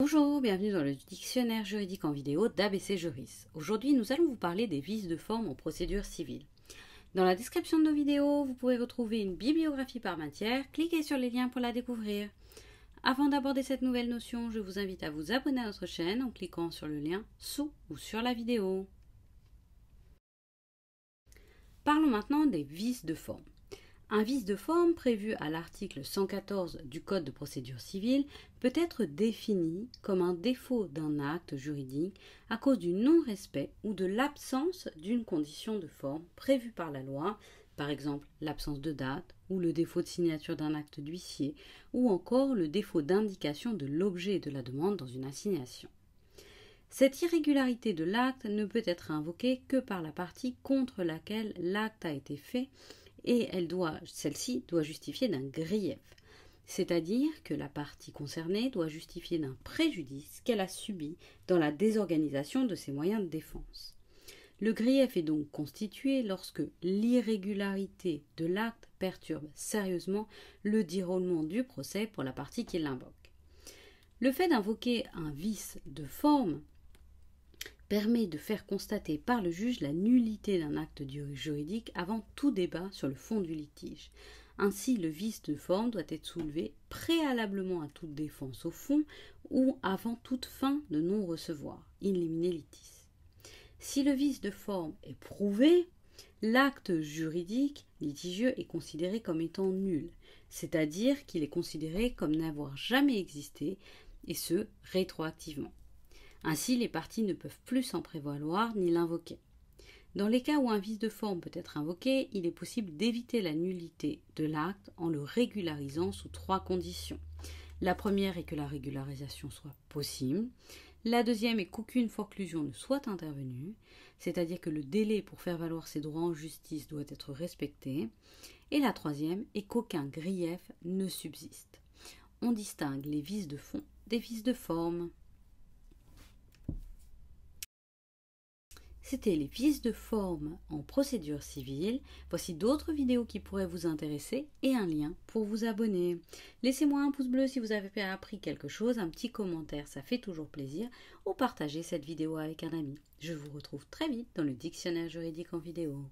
Bonjour, bienvenue dans le dictionnaire juridique en vidéo d'ABC Juris. Aujourd'hui, nous allons vous parler des vices de forme en procédure civile. Dans la description de nos vidéos, vous pouvez retrouver une bibliographie par matière. Cliquez sur les liens pour la découvrir. Avant d'aborder cette nouvelle notion, je vous invite à vous abonner à notre chaîne en cliquant sur le lien sous ou sur la vidéo. Parlons maintenant des vices de forme. Un vice de forme prévu à l'article 114 du Code de procédure civile peut être défini comme un défaut d'un acte juridique à cause du non-respect ou de l'absence d'une condition de forme prévue par la loi, par exemple l'absence de date ou le défaut de signature d'un acte d'huissier ou encore le défaut d'indication de l'objet de la demande dans une assignation. Cette irrégularité de l'acte ne peut être invoquée que par la partie contre laquelle l'acte a été fait et elle doit, celle-ci doit justifier d'un grief, c'est-à-dire que la partie concernée doit justifier d'un préjudice qu'elle a subi dans la désorganisation de ses moyens de défense. Le grief est donc constitué lorsque l'irrégularité de l'acte perturbe sérieusement le déroulement du procès pour la partie qui l'invoque. Le fait d'invoquer un vice de forme permet de faire constater par le juge la nullité d'un acte juridique avant tout débat sur le fond du litige. Ainsi, le vice de forme doit être soulevé préalablement à toute défense au fond ou avant toute fin de non-recevoir, in limine litis. Si le vice de forme est prouvé, l'acte juridique litigieux est considéré comme étant nul, c'est-à-dire qu'il est considéré comme n'avoir jamais existé, et ce rétroactivement. Ainsi, les parties ne peuvent plus s'en prévaloir ni l'invoquer. Dans les cas où un vice de forme peut être invoqué, il est possible d'éviter la nullité de l'acte en le régularisant sous trois conditions. La première est que la régularisation soit possible. La deuxième est qu'aucune forclusion ne soit intervenue, c'est-à-dire que le délai pour faire valoir ses droits en justice doit être respecté. Et la troisième est qu'aucun grief ne subsiste. On distingue les vices de fond des vices de forme. C'était les vices de forme en procédure civile. Voici d'autres vidéos qui pourraient vous intéresser et un lien pour vous abonner. Laissez-moi un pouce bleu si vous avez appris quelque chose, un petit commentaire, ça fait toujours plaisir, ou partagez cette vidéo avec un ami. Je vous retrouve très vite dans le dictionnaire juridique en vidéo.